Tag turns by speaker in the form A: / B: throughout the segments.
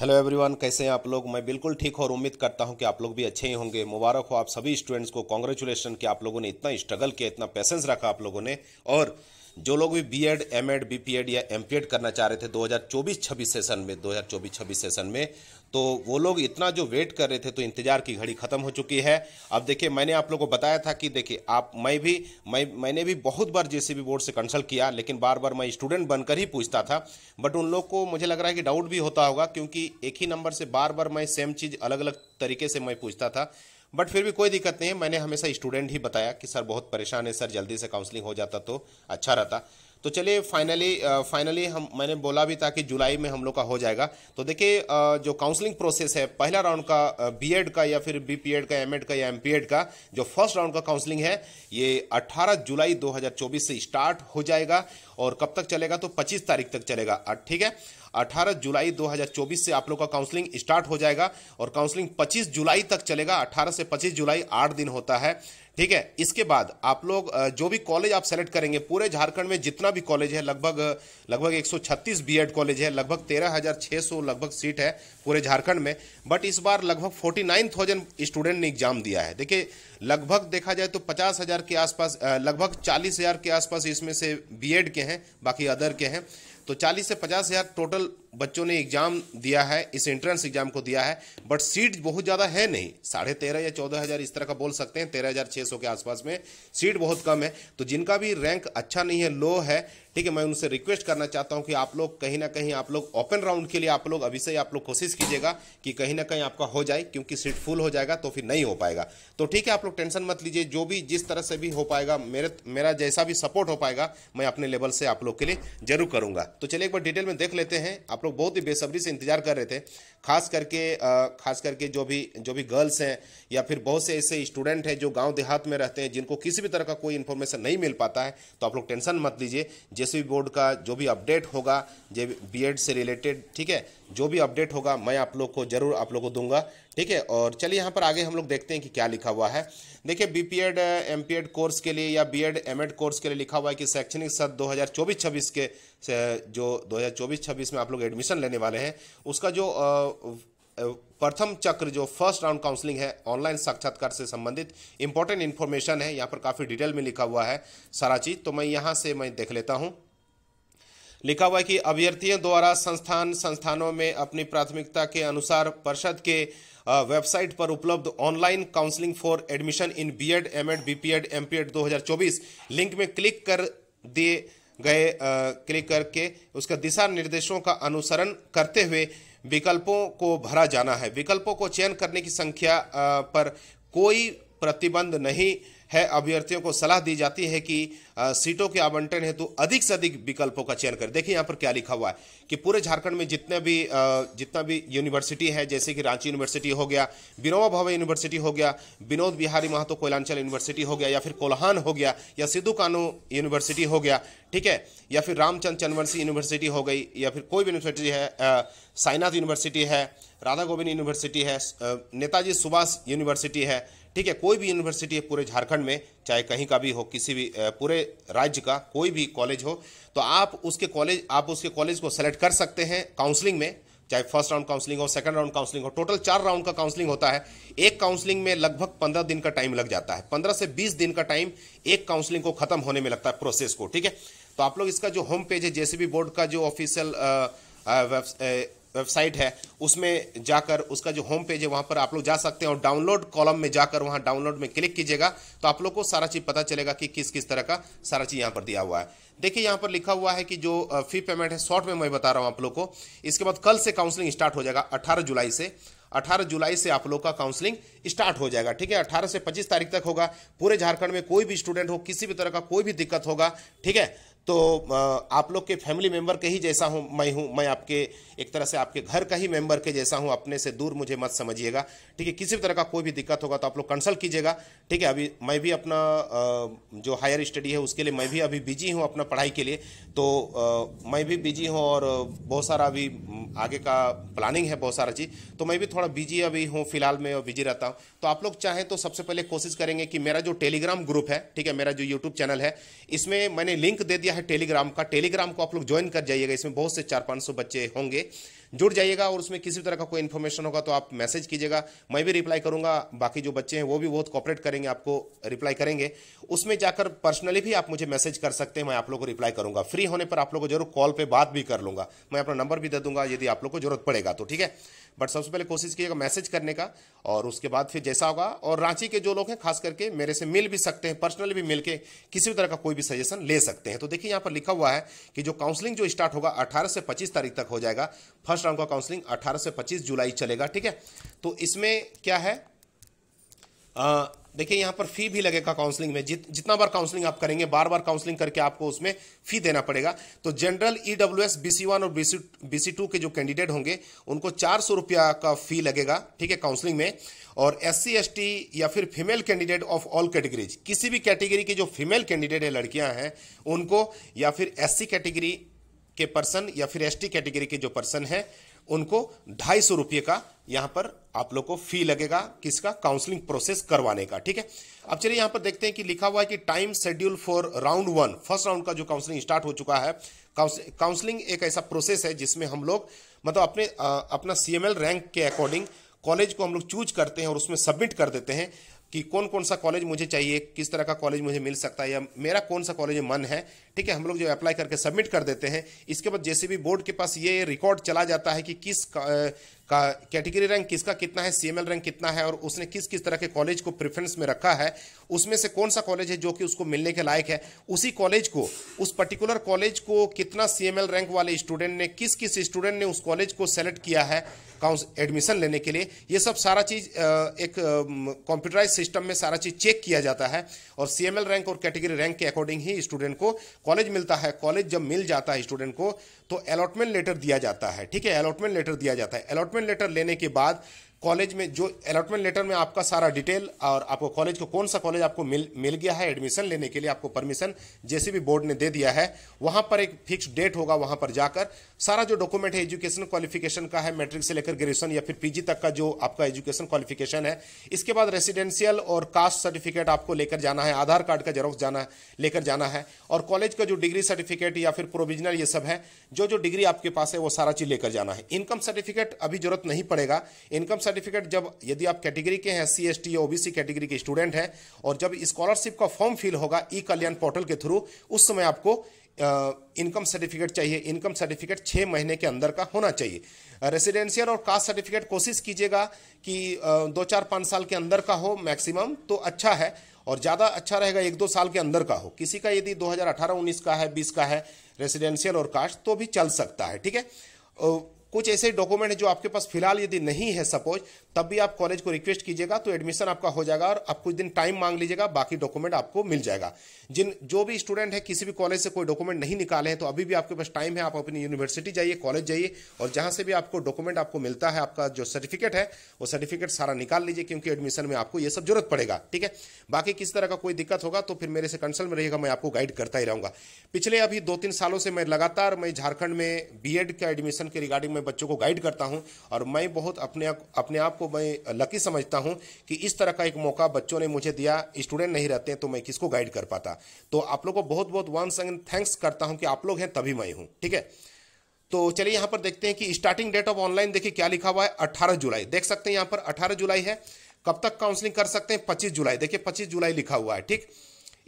A: hello everyone कैसे हैं आप लोग मैं बिल्कुल ठीक और उम्मीद करता हूं कि आप लोग भी अच्छे ही होंगे मुबारक हो आप सभी स्टूडेंट्स को कॉन्ग्रेचुलेसन कि आप लोगों ने इतना स्ट्रगल किया इतना पेशेंस रखा आप लोगों ने और जो लोग भी B Ed M Ed B P Ed या एम पी एड करना चाह रहे थे 2024-26 सेशन में 2024-26 सेशन में तो वो लोग इतना जो वेट कर रहे थे तो इंतजार की घड़ी खत्म हो चुकी है अब देखिए मैंने आप लोगों को बताया था कि देखिए आप मैं भी मैं मैंने भी बहुत बार जे बोर्ड से कंसल्ट किया लेकिन बार बार मैं स्टूडेंट बनकर ही पूछता था बट उन लोग को मुझे लग रहा है कि डाउट भी होता होगा क्योंकि एक ही नंबर से बार बार मैं सेम चीज़ अलग अलग तरीके से मैं पूछता था बट फिर भी कोई दिक्कत नहीं है मैंने हमेशा स्टूडेंट ही बताया कि सर बहुत परेशान है सर जल्दी से काउंसलिंग हो जाता तो अच्छा रहता तो चलिए फाइनली फाइनली हम मैंने बोला भी था कि जुलाई में हम लोग का हो जाएगा तो देखिए जो काउंसलिंग प्रोसेस है पहला राउंड का बीएड का या फिर बीपीएड का एमएड का या एमपीएड का जो फर्स्ट राउंड का काउंसलिंग है ये 18 जुलाई 2024 से स्टार्ट हो जाएगा और कब तक चलेगा तो 25 तारीख तक चलेगा ठीक है 18 जुलाई 2024 से आप लोग का काउंसलिंग स्टार्ट हो जाएगा और काउंसलिंग 25 जुलाई तक चलेगा 18 से 25 जुलाई आठ दिन होता है ठीक है इसके बाद आप लोग जो भी कॉलेज आप सेलेक्ट करेंगे पूरे झारखंड में जितना भी कॉलेज है लगभग लगभग 136 बीएड कॉलेज है लगभग 13,600 लगभग सीट है पूरे झारखंड में बट इस बार लगभग 49,000 स्टूडेंट ने एग्जाम दिया है देखिए लगभग देखा जाए तो 50,000 के आसपास लगभग 40,000 के आसपास इसमें से बीएड के हैं बाकी अदर के हैं तो चालीस से पचास टोटल बच्चों ने एग्ज़ाम दिया है इस एंट्रेंस एग्ज़ाम को दिया है बट सीट बहुत ज़्यादा है नहीं साढ़े तेरह या चौदह हज़ार इस तरह का बोल सकते हैं तेरह हज़ार छह सौ के आसपास में सीट बहुत कम है तो जिनका भी रैंक अच्छा नहीं है लो है ठीक है मैं उनसे रिक्वेस्ट करना चाहता हूं कि आप लोग कहीं ना कहीं आप लोग ओपन राउंड के लिए आप लोग अभी से आप लोग कोशिश कीजिएगा कि कहीं ना कहीं आपका हो जाए क्योंकि सीट फुल हो जाएगा तो फिर नहीं हो पाएगा तो ठीक है आप लोग टेंशन मत लीजिए जो भी जिस तरह से भी हो पाएगा मेरे मेरा जैसा भी सपोर्ट हो पाएगा मैं अपने लेवल से आप लोग के लिए जरूर करूंगा तो चलिए एक बार डिटेल में देख लेते हैं आप लोग बहुत ही बेसब्री से इंतजार कर रहे थे खास करके खास करके जो भी जो भी गर्ल्स हैं या फिर बहुत से ऐसे स्टूडेंट हैं जो गांव देहात में रहते हैं जिनको किसी भी तरह का कोई इन्फॉर्मेशन नहीं मिल पाता है तो आप लोग टेंशन मत लीजिए जेसीबी बोर्ड का जो भी अपडेट होगा जे बी से रिलेटेड ठीक है जो भी अपडेट होगा मैं आप लोग को जरूर आप लोग को दूंगा ठीक है और चलिए यहाँ पर आगे हम लोग देखते हैं कि क्या लिखा हुआ है देखिए B P Ed M P Ed course के लिए या B Ed M Ed course के लिए लिखा हुआ है कि शैक्षणिक सत्र 2024-26 के जो 2024-26 में आप लोग एडमिशन लेने वाले हैं उसका जो प्रथम चक्र जो फर्स्ट राउंड काउंसलिंग है ऑनलाइन साक्षात्कार से संबंधित इंपॉर्टेंट इन्फॉर्मेशन है यहाँ पर काफ़ी डिटेल में लिखा हुआ है सारा चीज़ तो मैं यहाँ से मैं देख लेता हूँ लिखा हुआ है कि अभ्यर्थियों द्वारा संस्थान संस्थानों में अपनी प्राथमिकता के अनुसार परिषद के वेबसाइट पर उपलब्ध online counselling for admission in B Ed M Ed B P Ed M P Ed दो हजार चौबीस लिंक में क्लिक कर दिए गए क्लिक करके उसका दिशा निर्देशों का अनुसरण करते हुए विकल्पों को भरा जाना है विकल्पों को चयन करने की संख्या पर कोई प्रतिबंध नहीं है अभ्यर्थियों को सलाह दी जाती है कि सीटों के आवंटन हेतु अधिक से अधिक विकल्पों का चयन करें देखिए यहाँ पर क्या लिखा हुआ है कि पूरे झारखंड में जितने भी जितना भी यूनिवर्सिटी है जैसे कि रांची यूनिवर्सिटी हो गया विनोवा भवन यूनिवर्सिटी हो गया विनोद बिहारी महातो कोयलांचल यूनिवर्सिटी हो गया या फिर कोल्हान हो गया या सिद्धू कानू यूनिवर्सिटी हो गया ठीक है या फिर रामचंद चंदवंशी यूनिवर्सिटी हो गई या फिर कोई भी यूनिवर्सिटी है साईनाथ यूनिवर्सिटी है राधा गोविंद यूनिवर्सिटी है नेताजी सुभाष यूनिवर्सिटी है ठीक है कोई भी यूनिवर्सिटी है पूरे झारखंड में चाहे कहीं का भी हो किसी भी पूरे राज्य का कोई भी कॉलेज हो तो आप उसके कॉलेज आप उसके कॉलेज को सेलेक्ट कर सकते हैं काउंसलिंग में चाहे फर्स्ट राउंड काउंसलिंग हो सेकंड राउंड काउंसलिंग हो टोटल चार राउंड का काउंसलिंग होता है एक काउंसलिंग में लगभग पंद्रह दिन का टाइम लग जाता है पंद्रह से बीस दिन का टाइम एक काउंसलिंग को खत्म होने में लगता है प्रोसेस को ठीक है तो आप लोग इसका जो होम पेज है जेसीबी बोर्ड का जो ऑफिशियल वेबसाइट है उसमें जाकर उसका जो होम पेज है वहां पर आप लोग जा सकते हैं और डाउनलोड कॉलम में जाकर वहां डाउनलोड में क्लिक कीजिएगा तो आप लोग को सारा चीज़ पता चलेगा कि किस किस तरह का सारा चीज़ यहां पर दिया हुआ है देखिए यहां पर लिखा हुआ है कि जो फी पेमेंट है शॉर्ट में मैं बता रहा हूं आप लोग को इसके बाद कल से काउंसलिंग स्टार्ट हो जाएगा अठारह जुलाई से 18 जुलाई से आप लोग का काउंसलिंग स्टार्ट हो जाएगा ठीक है 18 से 25 तारीख तक होगा पूरे झारखंड में कोई भी स्टूडेंट हो किसी भी तरह का कोई भी दिक्कत होगा ठीक है तो आप लोग के फैमिली मेम्बर के ही जैसा हूँ मैं हूँ मैं आपके एक तरह से आपके घर का ही मेम्बर के जैसा हूँ अपने से दूर मुझे मत समझिएगा ठीक है किसी भी तरह का कोई भी दिक्कत होगा तो आप लोग कंसल्ट कीजिएगा ठीक है अभी मैं भी अपना जो हायर स्टडी है उसके लिए मैं भी अभी बिजी हूँ अपना पढ़ाई के लिए तो मैं भी बिजी हूँ और बहुत सारा अभी आगे का प्लानिंग है बहुत सारा चीज़ तो मैं भी थोड़ा बिजी अभी हूँ फिलहाल मैं बिजी रहता हूँ तो आप लोग चाहें तो सबसे पहले कोशिश करेंगे कि मेरा जो टेलीग्राम ग्रुप है ठीक है मेरा जो यूट्यूब चैनल है इसमें मैंने लिंक दे दिया है टेलीग्राम का टेलीग्राम को आप लोग ज्वाइन कर जाइएगा इसमें बहुत से चार पाँच सौ बच्चे होंगे जुड़ जाइएगा और उसमें किसी तरह का कोई इन्फॉर्मेशन होगा तो आप मैसेज कीजिएगा मैं भी रिप्लाई करूंगा बाकी जो बच्चे हैं वो भी बहुत कॉपरेट करेंगे आपको रिप्लाई करेंगे उसमें जाकर पर्सनली भी आप मुझे मैसेज कर सकते हैं मैं आप लोग को रिप्लाई करूंगा फ्री होने पर आप लोग को जरूर कॉल पर बात भी कर लूंगा मैं अपना नंबर भी दे दूंगा यदि आप लोग को जरूरत पड़ेगा तो ठीक है बट सबसे पहले कोशिश कीजिएगा मैसेज करने का और उसके बाद फिर जैसा होगा और रांची के जो लोग हैं खास करके मेरे से मिल भी सकते हैं पर्सनली भी मिलके किसी भी तरह का कोई भी सजेशन ले सकते हैं तो देखिए यहाँ पर लिखा हुआ है कि जो काउंसलिंग जो स्टार्ट होगा अठारह से पच्चीस तारीख तक हो जाएगा फर्स्ट फर्स्ट राउंड का काउंसलिंग 18 से 25 जुलाई चलेगा ठीक है तो इसमें क्या है देखिए यहाँ पर फी भी लगेगा काउंसलिंग में जित जितना बार काउंसलिंग आप करेंगे बार बार काउंसलिंग करके आपको उसमें फी देना पड़ेगा तो general E W S B C one और बी सी टू के जो कैंडिडेट होंगे उनको चार सौ रुपया का फी लगेगा ठीक है काउंसलिंग में और एस सी एस टी या फिर female candidate of all categories किसी भी कैटेगरी के जो फीमेल कैंडिडेट है लड़कियां हैं उनको या फिर एस सी कैटेगरी के पर्सन या फिर एसटी कैटेगरी के जो पर्सन है उनको ढाई सौ रुपये का यहाँ पर आप लोग को फी लगेगा किसका काउंसलिंग प्रोसेस करवाने का ठीक है अब चलिए यहाँ पर देखते हैं कि लिखा हुआ है कि time schedule for round one first round का जो काउंसलिंग स्टार्ट हो चुका है काउंसलिंग एक ऐसा प्रोसेस है जिसमें हम लोग मतलब अपने आ, अपना सी रैंक के अकॉर्डिंग कॉलेज को हम लोग चूज करते हैं और उसमें सबमिट कर देते हैं कि कौन कौन सा कॉलेज मुझे चाहिए किस तरह का कॉलेज मुझे मिल सकता है या मेरा कौन सा कॉलेज मन है ठीक है हम लोग जो अप्लाई करके सबमिट कर देते हैं इसके बाद जेसीबी बोर्ड के पास ये रिकॉर्ड चला जाता है कि किस का कैटेगरी रैंक किसका कितना है सीएमएल रैंक कितना है और उसने किस किस तरह के कॉलेज को प्रेफरेंस में रखा है उसमें से कौन सा कॉलेज है जो कि उसको मिलने के लायक है उसी कॉलेज को उस पर्टिकुलर कॉलेज को कितना सीएमएल रैंक वाले स्टूडेंट ने किस किस स्टूडेंट ने उस कॉलेज को सेलेक्ट किया है काउंस एडमिशन लेने के लिए ये सब सारा चीज एक कंप्यूटराइज सिस्टम में सारा चीज चेक किया जाता है और सीएमएल रैंक और कैटेगरी रैंक के अकॉर्डिंग ही स्टूडेंट को कॉलेज मिलता है कॉलेज जब मिल जाता है स्टूडेंट को तो अलॉटमेंट लेटर दिया जाता है ठीक है अलॉटमेंट लेटर दिया जाता है अलॉटमेंट लेटर लेने के बाद कॉलेज में जो अलॉटमेंट लेटर में आपका सारा डिटेल और आपको कॉलेज को कौन सा कॉलेज आपको मिल मिल गया है एडमिशन लेने के लिए आपको परमिशन जैसे भी बोर्ड ने दे दिया है वहां पर एक फिक्स डेट होगा वहां पर जाकर सारा जो डॉक्यूमेंट है एजुकेशन क्वालिफिकेशन का है मैट्रिक से लेकर ग्रेजुएशन या फिर पीजी तक का जो आपका एजुकेशन क्वालिफिकेशन है इसके बाद रेसिडेंशियल और कास्ट सर्टिफिकेट आपको लेकर जाना है आधार कार्ड का जेरोक्स जाना है लेकर जाना है और कॉलेज का जो डिग्री सर्टिफिकेट या फिर प्रोविजनल ये सब है जो जो डिग्री आपके पास है वो सारा चीज़ लेकर जाना है इनकम सर्टिफिकेट अभी जरूरत नहीं पड़ेगा इनकम सर्टिफिकेट जब यदि आप कैटेगरी के हैं सी एस टी या ओबीसी कैटेगरी के स्टूडेंट हैं और जब स्कॉलरशिप का फॉर्म फिल होगा ई कल्याण पोर्टल के थ्रू उस समय आपको इनकम सर्टिफिकेट चाहिए इनकम सर्टिफिकेट छः महीने के अंदर का होना चाहिए रेसिडेंशियल और कास्ट सर्टिफिकेट कोशिश कीजिएगा कि दो चार पाँच साल के अंदर का हो मैक्सिमम तो अच्छा है और ज़्यादा अच्छा रहेगा एक दो साल के अंदर का हो किसी का यदि 2018-19 का है 20 का है रेसिडेंशियल और कास्ट तो भी चल सकता है ठीक है कुछ ऐसे डॉक्यूमेंट है जो आपके पास फिलहाल यदि नहीं है सपोज तब भी आप कॉलेज को रिक्वेस्ट कीजिएगा तो एडमिशन आपका हो जाएगा और आप कुछ दिन टाइम मांग लीजिएगा बाकी डॉक्यूमेंट आपको मिल जाएगा जिन जो भी स्टूडेंट है किसी भी कॉलेज से कोई डॉक्यूमेंट नहीं निकाले हैं तो अभी भी आपके पास टाइम है आप अपनी यूनिवर्सिटी जाइए कॉलेज जाइए और जहां से भी आपको डॉक्यूमेंट आपको मिलता है आपका जो सर्टिफिकेट है वो सर्टिफिकेट सारा निकाल लीजिए क्योंकि एडमिशन में आपको यह सब जरूरत पड़ेगा ठीक है बाकी किसी तरह का कोई दिक्कत होगा तो फिर मेरे से कंसल्ट में रहेगा मैं आपको गाइड करता ही रहूंगा पिछले अभी दो तीन सालों से मैं लगातार मैं झारखंड में बी का एडमिशन के रिगार्डिंग में बच्चों को गाइड करता हूँ और मैं बहुत अपने आप अपने आप को मैं लकी समझता हूँ कि इस तरह का एक मौका बच्चों ने मुझे दिया स्टूडेंट नहीं रहते तो मैं किसको गाइड कर पाता तो आप लोग को बहुत बहुत वन एंड थैंक्स करता हूँ कि आप लोग हैं तभी मैं हूँ ठीक है तो चलिए यहाँ पर देखते हैं कि स्टार्टिंग डेट ऑफ ऑनलाइन देखिए क्या लिखा हुआ है अट्ठारह जुलाई देख सकते हैं यहाँ पर अट्ठारह जुलाई है कब तक काउंसलिंग कर सकते हैं पच्चीस जुलाई देखिए पच्चीस जुलाई लिखा हुआ है ठीक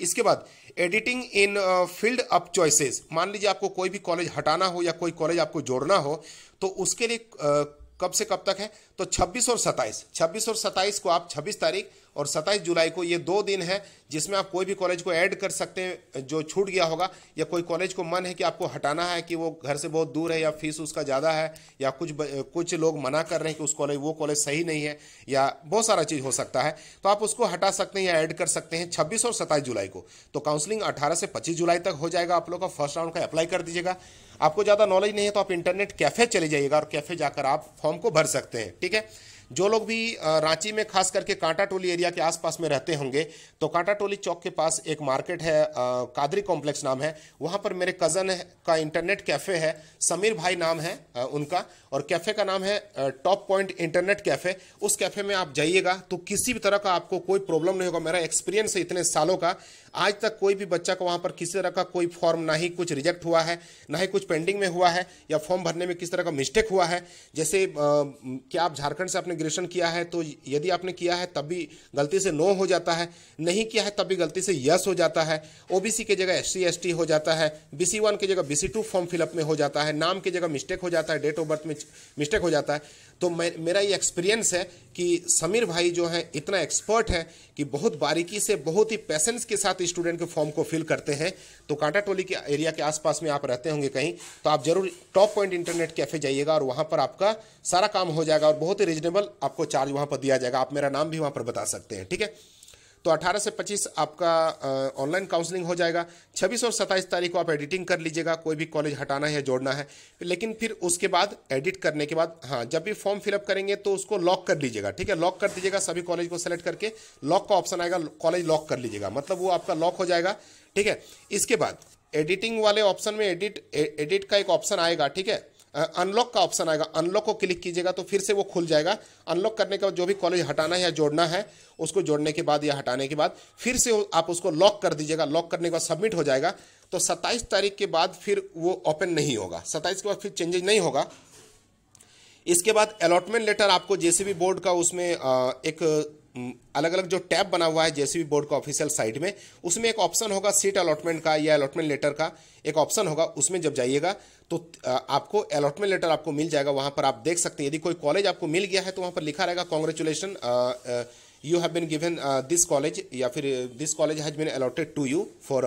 A: इसके बाद editing in field up choices मान लीजिए आपको कोई भी कॉलेज हटाना हो या कोई कॉलेज आपको जोड़ना हो तो उसके लिए uh, कब से कब तक है तो 26 और 27 26 और 27 को आप 26 तारीख और 27 जुलाई को ये दो दिन है जिसमें आप कोई भी कॉलेज को ऐड कर सकते हैं जो छूट गया होगा या कोई कॉलेज को मन है कि आपको हटाना है कि वो घर से बहुत दूर है या फीस उसका ज़्यादा है या कुछ कुछ लोग मना कर रहे हैं कि उस कॉलेज वो कॉलेज सही नहीं है या बहुत सारा चीज़ हो सकता है तो आप उसको हटा सकते हैं या ऐड कर सकते हैं छब्बीस और सत्ताईस जुलाई को तो काउंसलिंग अठारह से पच्चीस जुलाई तक हो जाएगा आप लोग का फर्स्ट राउंड का अप्लाई कर दीजिएगा आपको ज़्यादा नॉलेज नहीं है तो आप इंटरनेट कैफ़े चले जाइएगा और कैफ़े जाकर आप फॉर्म को भर सकते हैं ठीक है जो लोग भी रांची में खास करके कांटा टोली एरिया के आसपास में रहते होंगे तो कांटा टोली चौक के पास एक मार्केट है कादरी कॉम्प्लेक्स नाम है वहाँ पर मेरे कज़न का इंटरनेट कैफ़े है समीर भाई नाम है उनका और कैफ़े का नाम है टॉप पॉइंट इंटरनेट कैफ़े उस कैफ़े में आप जाइएगा तो किसी भी तरह का आपको कोई प्रॉब्लम नहीं होगा मेरा एक्सपीरियंस है इतने सालों का आज तक कोई भी बच्चा को वहाँ पर किसी तरह का कोई फॉर्म ना ही कुछ रिजेक्ट हुआ है ना ही कुछ पेंडिंग में हुआ है या फॉर्म भरने में किस तरह का मिस्टेक हुआ है जैसे क्या आप झारखंड से आपने ग्रेजुएशन किया है तो यदि आपने किया है तब भी गलती से नो हो जाता है नहीं किया है तब भी गलती से यस हो जाता है ओबीसी की जगह एस सी हो जाता है बी सी वन की जगह B C two form fill up में हो जाता है नाम की जगह मिस्टेक हो जाता है डेट ऑफ बर्थ में मिस्टेक हो जाता है तो मैं मेरा ये एक्सपीरियंस है कि समीर भाई जो है इतना एक्सपर्ट है कि बहुत बारीकी से बहुत ही पैसेंस के साथ स्टूडेंट के फॉर्म को फिल करते हैं तो कांटा टोली के एरिया के आसपास में आप रहते होंगे कहीं तो आप जरूर टॉप पॉइंट इंटरनेट कैफे जाइएगा और वहां पर आपका सारा काम हो जाएगा और बहुत ही रिजनेबल आपको चार्ज वहां पर दिया जाएगा आप मेरा नाम भी वहां पर बता सकते हैं ठीक है तो 18 से 25 आपका ऑनलाइन काउंसलिंग हो जाएगा 26 और 27 तारीख को आप एडिटिंग कर लीजिएगा कोई भी कॉलेज हटाना है जोड़ना है लेकिन फिर उसके बाद एडिट करने के बाद हाँ जब भी फॉर्म फिलअप करेंगे तो उसको लॉक कर लीजिएगा ठीक है लॉक कर दीजिएगा सभी कॉलेज को सेलेक्ट करके लॉक का ऑप्शन आएगा कॉलेज लॉक कर लीजिएगा मतलब वो आपका लॉक हो जाएगा ठीक है इसके बाद एडिटिंग वाले ऑप्शन में एडिट एडिट का एक ऑप्शन आएगा ठीक है अनलॉक का ऑप्शन आएगा अनलॉक को क्लिक कीजिएगा तो फिर से वो खुल जाएगा अनलॉक करने के बाद जो भी कॉलेज हटाना है या जोड़ना है उसको जोड़ने के बाद या हटाने के बाद फिर से आप उसको लॉक कर दीजिएगा लॉक करने के बाद सबमिट हो जाएगा तो 27 तारीख के बाद फिर वो ओपन नहीं होगा 27 के बाद फिर चेंजेज नहीं होगा इसके बाद अलॉटमेंट लेटर आपको जेसीबी बोर्ड का उसमें एक अलग अलग जो टैब बना हुआ है जेसीबी बोर्ड का ऑफिशियल साइट में उसमें एक ऑप्शन होगा सीट अलॉटमेंट का या अलॉटमेंट लेटर का एक ऑप्शन होगा उसमें जब जाइएगा तो आपको अलॉटमेंट लेटर आपको मिल जाएगा वहाँ पर आप देख सकते हैं यदि कोई कॉलेज आपको मिल गया है तो वहाँ पर लिखा रहेगा congratulation you have been given this college या फिर this college has been allotted to you for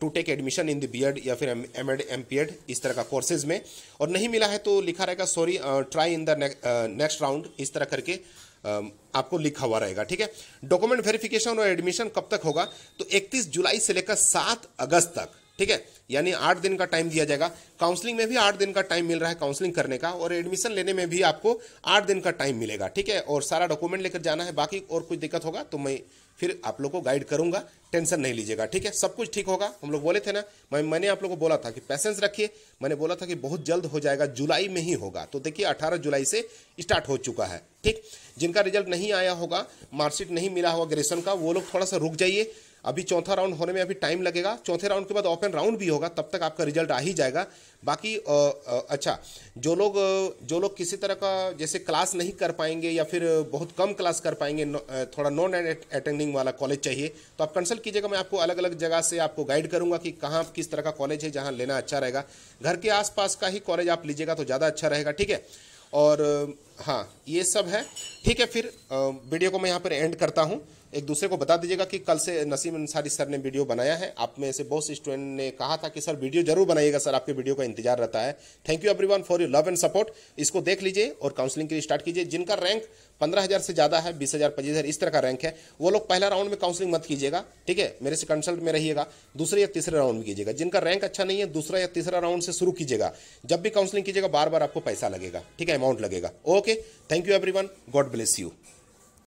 A: to take admission in the B Ed या फिर M Ed M P Ed इस तरह का कोर्सेज में और नहीं मिला है तो लिखा रहेगा sorry try in the next round इस तरह करके uh, आपको लिखा हुआ रहेगा ठीक है डॉक्यूमेंट वेरिफिकेशन और एडमिशन कब तक होगा तो 31 जुलाई से लेकर 7 अगस्त तक ठीक है यानी आठ दिन का टाइम दिया जाएगा काउंसलिंग में भी आठ दिन का टाइम मिल रहा है काउंसलिंग करने का और एडमिशन लेने में भी आपको आठ दिन का टाइम मिलेगा ठीक है और सारा डॉक्यूमेंट लेकर जाना है बाकी और कुछ दिक्कत होगा तो मैं फिर आप लोग को गाइड करूंगा टेंशन नहीं लीजिएगा ठीक है सब कुछ ठीक होगा हम लोग बोले थे ना मैं मैंने आप लोग को बोला था कि पैसेंस रखिए मैंने बोला था कि बहुत जल्द हो जाएगा जुलाई में ही होगा तो देखिए 18 जुलाई से स्टार्ट हो चुका है ठीक जिनका रिजल्ट नहीं आया होगा मार्कशीट नहीं मिला होगा ग्रेजुएशन का वो लोग थोड़ा सा रुक जाइए अभी चौथा राउंड होने में अभी टाइम लगेगा चौथे राउंड के बाद ओपन राउंड भी होगा तब तक आपका रिजल्ट आ ही जाएगा बाकी आ, आ, अच्छा जो लोग जो लोग किसी तरह का जैसे क्लास नहीं कर पाएंगे या फिर बहुत कम क्लास कर पाएंगे थोड़ा नॉन अटेंडिंग वाला कॉलेज चाहिए तो आप कंसल्ट कीजिएगा मैं आपको अलग अलग जगह से आपको गाइड करूंगा कि कहाँ किस तरह का कॉलेज है जहाँ लेना अच्छा रहेगा घर के आस का ही कॉलेज आप लीजिएगा तो ज़्यादा अच्छा रहेगा ठीक है और हाँ ये सब है ठीक है फिर वीडियो को मैं यहाँ पर एंड करता हूँ एक दूसरे को बता दीजिएगा कि कल से नसीम अंसारी सर ने वीडियो बनाया है आप में से बहुत से स्टूडेंट ने कहा था कि सर वीडियो जरूर बनाइएगा सर आपके वीडियो का इंतजार रहता है thank you everyone for you love and support इसको देख लीजिए और काउंसलिंग के लिए स्टार्ट कीजिए जिनका रैंक पंद्रह हज़ार से ज़्यादा है बीस हज़ार पच्चीस हज़ार इस तरह का रैंक है वो लोग पहला राउंड में काउंसलिंग मत कीजिएगा ठीक है मेरे से कंसल्ट में रहिएगा दूसरे या तीसरे राउंड में कीजिएगा जिनका रैंक अच्छा नहीं है दूसरा या तीसरा राउंड से शुरू कीजिएगा जब भी काउंसलिंग कीजिएगा बार बार आपको पैसा लगेगा ठीक है अमाउंट लगेगा okay thank you every god bless you